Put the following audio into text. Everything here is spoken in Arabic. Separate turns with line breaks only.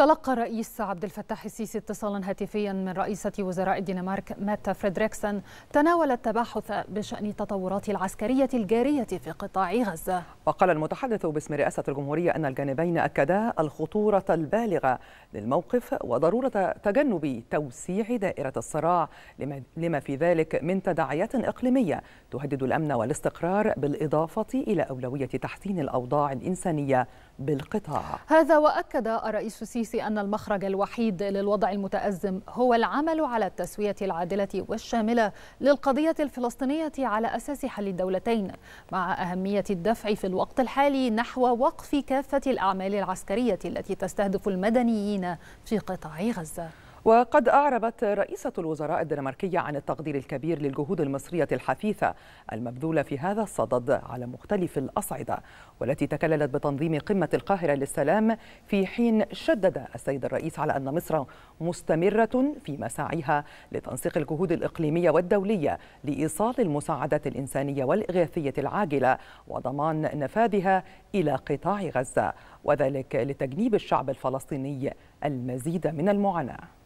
تلقى رئيس عبد الفتاح السيسي اتصالا هاتفيا من رئيسة وزراء الدنمارك ماتا فريدريكسن تناول التباحث بشأن التطورات العسكرية الجارية في قطاع
غزة وقال المتحدث باسم رئاسة الجمهورية أن الجانبين أكدا الخطورة البالغة للموقف وضرورة تجنب توسيع دائرة الصراع لما في ذلك من تداعيات إقليمية تهدد الأمن والاستقرار بالإضافة إلى أولوية تحسين الأوضاع الإنسانية بالقطاع
هذا وأكد الرئيس السيسي أن المخرج الوحيد للوضع المتأزم هو العمل على التسوية العادلة والشاملة للقضية الفلسطينية على أساس حل الدولتين مع أهمية الدفع في الوقت الوقت الحالي نحو وقف كافة الأعمال العسكرية التي تستهدف المدنيين في قطاع غزة
وقد أعربت رئيسة الوزراء الدنماركية عن التقدير الكبير للجهود المصرية الحثيثة المبذولة في هذا الصدد على مختلف الأصعدة والتي تكللت بتنظيم قمة القاهرة للسلام في حين شدد السيد الرئيس على أن مصر مستمرة في مساعيها لتنسيق الجهود الإقليمية والدولية لإيصال المساعدة الإنسانية والإغاثية العاجلة وضمان نفاذها إلى قطاع غزة وذلك لتجنيب الشعب الفلسطيني المزيد من المعاناه